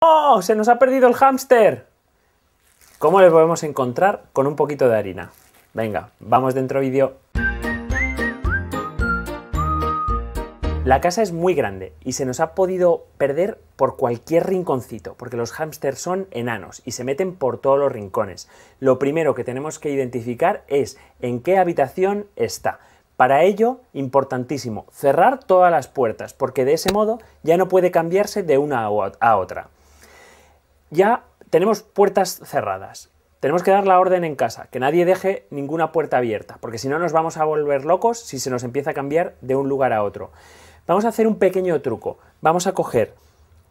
¡Oh! ¡Se nos ha perdido el hámster! ¿Cómo le podemos encontrar con un poquito de harina? Venga, vamos dentro vídeo. La casa es muy grande y se nos ha podido perder por cualquier rinconcito, porque los hámsters son enanos y se meten por todos los rincones. Lo primero que tenemos que identificar es en qué habitación está. Para ello, importantísimo, cerrar todas las puertas, porque de ese modo ya no puede cambiarse de una a otra ya tenemos puertas cerradas. Tenemos que dar la orden en casa, que nadie deje ninguna puerta abierta, porque si no nos vamos a volver locos si se nos empieza a cambiar de un lugar a otro. Vamos a hacer un pequeño truco. Vamos a coger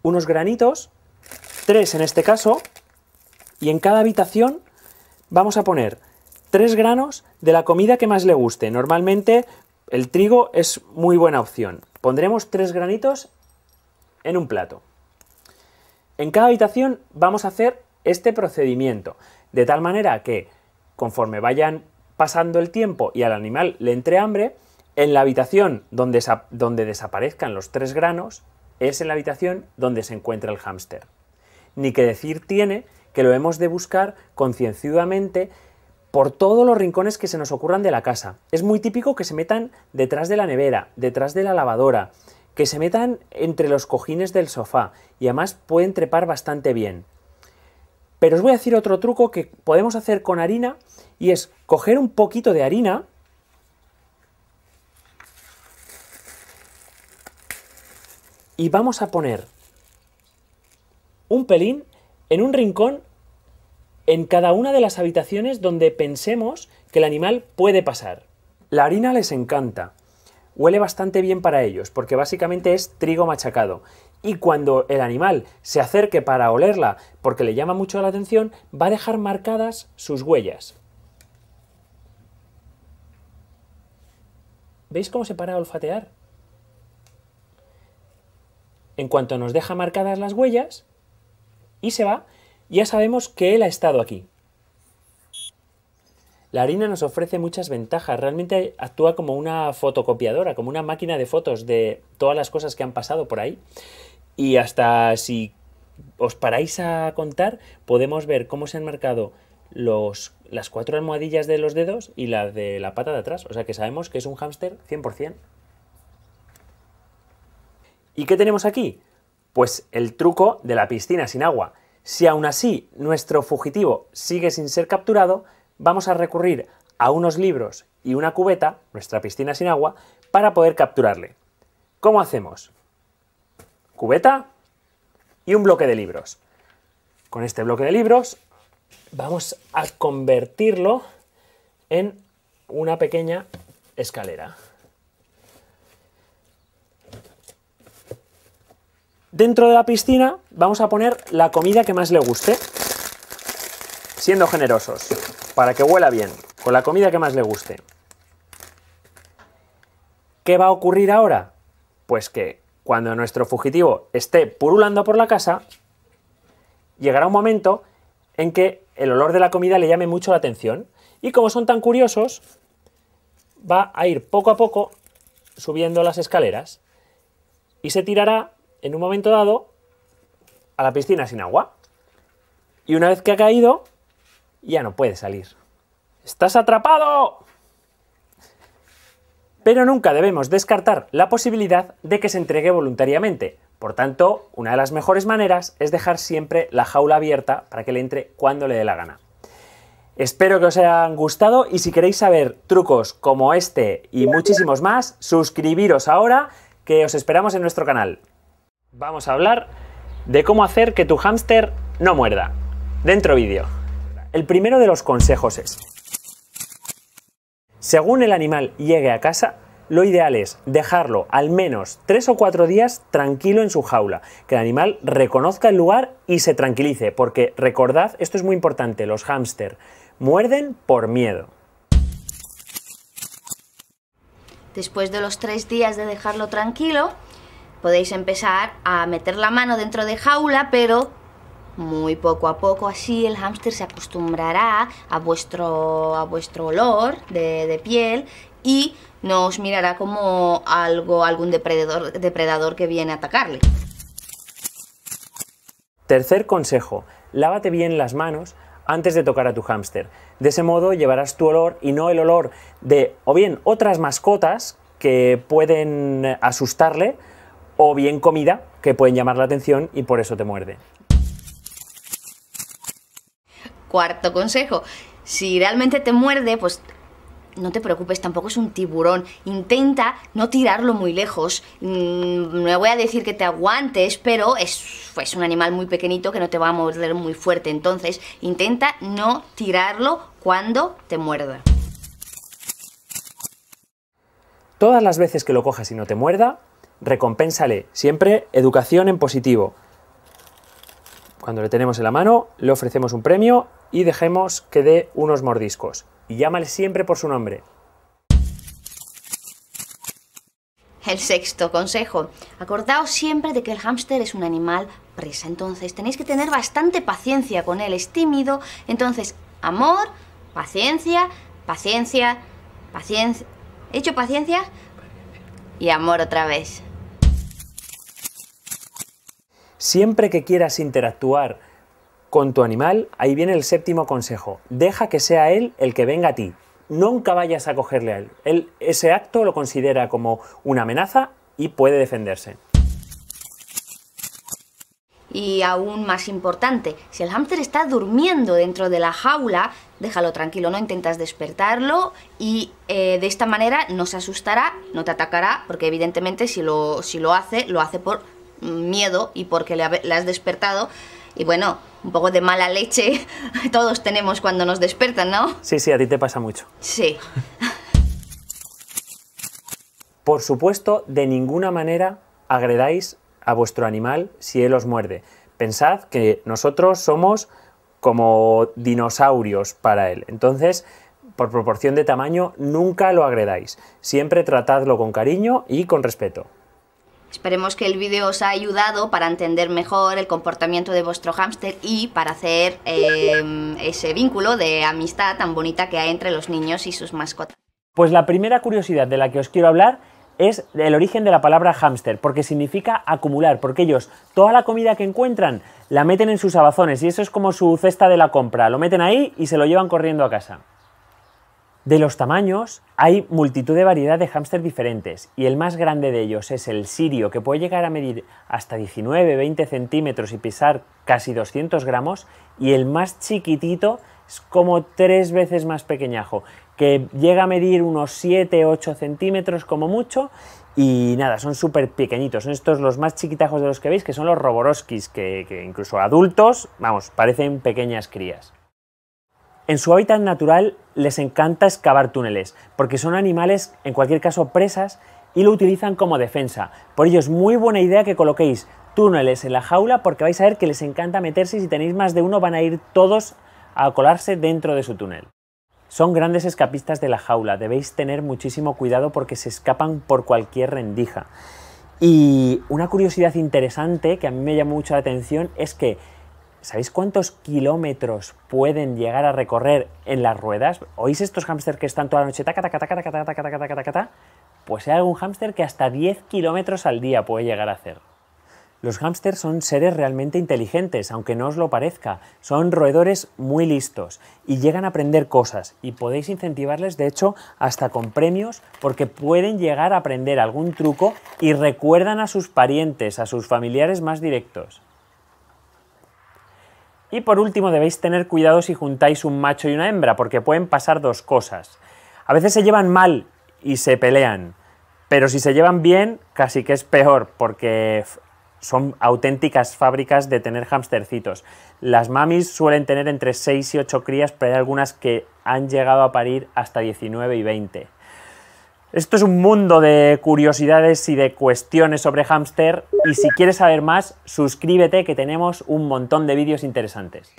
unos granitos, tres en este caso, y en cada habitación vamos a poner tres granos de la comida que más le guste. Normalmente el trigo es muy buena opción. Pondremos tres granitos en un plato. En cada habitación vamos a hacer este procedimiento, de tal manera que conforme vayan pasando el tiempo y al animal le entre hambre, en la habitación donde, desaparezcan los tres granos es en la habitación donde se encuentra el hámster. Ni que decir tiene que lo hemos de buscar concienzudamente por todos los rincones que se nos ocurran de la casa. Es muy típico que se metan detrás de la nevera, detrás de la lavadora, que se metan entre los cojines del sofá y además pueden trepar bastante bien. Pero os voy a decir otro truco que podemos hacer con harina y es coger un poquito de harina y vamos a poner un pelín en un rincón en cada una de las habitaciones donde pensemos que el animal puede pasar. La harina les encanta, huele bastante bien para ellos, porque básicamente es trigo machacado. Y cuando el animal se acerque para olerla, porque le llama mucho la atención, va a dejar marcadas sus huellas. ¿Veis cómo se para a olfatear? En cuanto nos deja marcadas las huellas, y se va, ya sabemos que él ha estado aquí. La harina nos ofrece muchas ventajas, realmente actúa como una fotocopiadora, como una máquina de fotos de todas las cosas que han pasado por ahí. Y hasta si os paráis a contar, podemos ver cómo se han marcado las cuatro almohadillas de los dedos y la de la pata de atrás. O sea que sabemos que es un hámster 100%. ¿Y qué tenemos aquí? Pues el truco de la piscina sin agua. Si aún así nuestro fugitivo sigue sin ser capturado, vamos a recurrir a unos libros y una cubeta, nuestra piscina sin agua, para poder capturarle. ¿Cómo hacemos? Cubeta y un bloque de libros. Con este bloque de libros vamos a convertirlo en una pequeña escalera. Dentro de la piscina vamos a poner la comida que más le guste, siendo generosos para que huela bien, con la comida que más le guste. ¿Qué va a ocurrir ahora? Pues que cuando nuestro fugitivo esté purulando por la casa, llegará un momento en que el olor de la comida le llame mucho la atención. Y como son tan curiosos, va a ir poco a poco subiendo las escaleras y se tirará en un momento dado a la piscina sin agua. Y una vez que ha caído, ya no puede salir. ¡Estás atrapado! Pero nunca debemos descartar la posibilidad de que se entregue voluntariamente. Por tanto, una de las mejores maneras es dejar siempre la jaula abierta para que le entre cuando le dé la gana. Espero que os hayan gustado y si queréis saber trucos como este y muchísimos más, suscribiros ahora que os esperamos en nuestro canal. Vamos a hablar de cómo hacer que tu hámster no muerda. Dentro vídeo. El primero de los consejos es, según el animal llegue a casa, lo ideal es dejarlo al menos tres o cuatro días tranquilo en su jaula, que el animal reconozca el lugar y se tranquilice, porque recordad, esto es muy importante, los hámster muerden por miedo. Después de los tres días de dejarlo tranquilo, podéis empezar a meter la mano dentro de jaula, pero muy poco a poco, así el hámster se acostumbrará a vuestro, olor de, piel y no os mirará como algo, algún depredador, depredador que viene a atacarle. Tercer consejo, lávate bien las manos antes de tocar a tu hámster. De ese modo llevarás tu olor y no el olor de o bien otras mascotas que pueden asustarle o bien comida que pueden llamar la atención y por eso te muerde cuarto consejo. Si realmente te muerde, pues no te preocupes, tampoco es un tiburón. Intenta no tirarlo muy lejos. Mm, no voy a decir que te aguantes, pero es, pues, un animal muy pequeñito que no te va a morder muy fuerte. Entonces, intenta no tirarlo cuando te muerda. Todas las veces que lo cojas y no te muerda, recompénsale siempre educación en positivo. Cuando le tenemos en la mano, le ofrecemos un premio y dejemos que dé unos mordiscos. Y llámale siempre por su nombre. El sexto consejo. Acordaos siempre de que el hámster es un animal presa, entonces tenéis que tener bastante paciencia con él, es tímido, entonces amor, paciencia, paciencia, paciencia... hecho paciencia? Y amor otra vez. Siempre que quieras interactuar con tu animal, ahí viene el séptimo consejo. Deja que sea él el que venga a ti. Nunca vayas a cogerle a él. él ese acto lo considera como una amenaza y puede defenderse. Y aún más importante, si el hámster está durmiendo dentro de la jaula, déjalo tranquilo, no intentas despertarlo y eh, de esta manera no se asustará, no te atacará, porque evidentemente si lo, si lo hace, lo hace por miedo y porque la has despertado. Y bueno, un poco de mala leche todos tenemos cuando nos despertan, ¿no? Sí, sí, a ti te pasa mucho. Sí. Por supuesto, de ninguna manera agredáis a vuestro animal si él os muerde. Pensad que nosotros somos como dinosaurios para él. Entonces, por proporción de tamaño, nunca lo agredáis. Siempre tratadlo con cariño y con respeto. Esperemos que el vídeo os ha ayudado para entender mejor el comportamiento de vuestro hámster y para hacer em, ese vínculo de amistad tan bonita que hay entre los niños y sus mascotas. Pues la primera curiosidad de la que os quiero hablar es el origen de la palabra hámster, porque significa acumular, porque ellos toda la comida que encuentran la meten en sus abazones y eso es como su cesta de la compra, lo meten ahí y se lo llevan corriendo a casa. De los tamaños, hay multitud de variedad de hámster diferentes y el más grande de ellos es el sirio, que puede llegar a medir hasta 19-20 centímetros y pesar casi 200 gramos, y el más chiquitito es como tres veces más pequeñajo, que llega a medir unos 7-8 centímetros como mucho, y nada, son súper pequeñitos. Son estos los más chiquitajos de los que veis, que son los roboroskis, que incluso adultos, vamos, parecen pequeñas crías. En su hábitat natural les encanta excavar túneles, porque son animales, en cualquier caso, presas y lo utilizan como defensa. Por ello es muy buena idea que coloquéis túneles en la jaula porque vais a ver que les encanta meterse y si tenéis más de uno van a ir todos a colarse dentro de su túnel. Son grandes escapistas de la jaula, debéis tener muchísimo cuidado porque se escapan por cualquier rendija. Y una curiosidad interesante que a mí me llamó mucho la atención es que ¿Sabéis cuántos kilómetros pueden llegar a recorrer en las ruedas? ¿Oís estos hámsters que están toda la noche Pues hay algún hámster que hasta 10 kilómetros al día puede llegar a hacer. Los hámsters son seres realmente inteligentes, aunque no os lo parezca. Son roedores muy listos y llegan a aprender cosas y podéis incentivarles, de hecho, hasta con premios porque pueden llegar a aprender algún truco y recuerdan a sus parientes, a sus familiares más directos. Y por último debéis tener cuidado si juntáis un macho y una hembra, porque pueden pasar dos cosas. A veces se llevan mal y se pelean, pero si se llevan bien, casi que es peor, porque son auténticas fábricas de tener hamstercitos. Las mamis suelen tener entre 6 y 8 crías, pero hay algunas que han llegado a parir hasta 19 y 20. Esto es un mundo de curiosidades y de cuestiones sobre hámster y si quieres saber más, suscríbete que tenemos un montón de vídeos interesantes.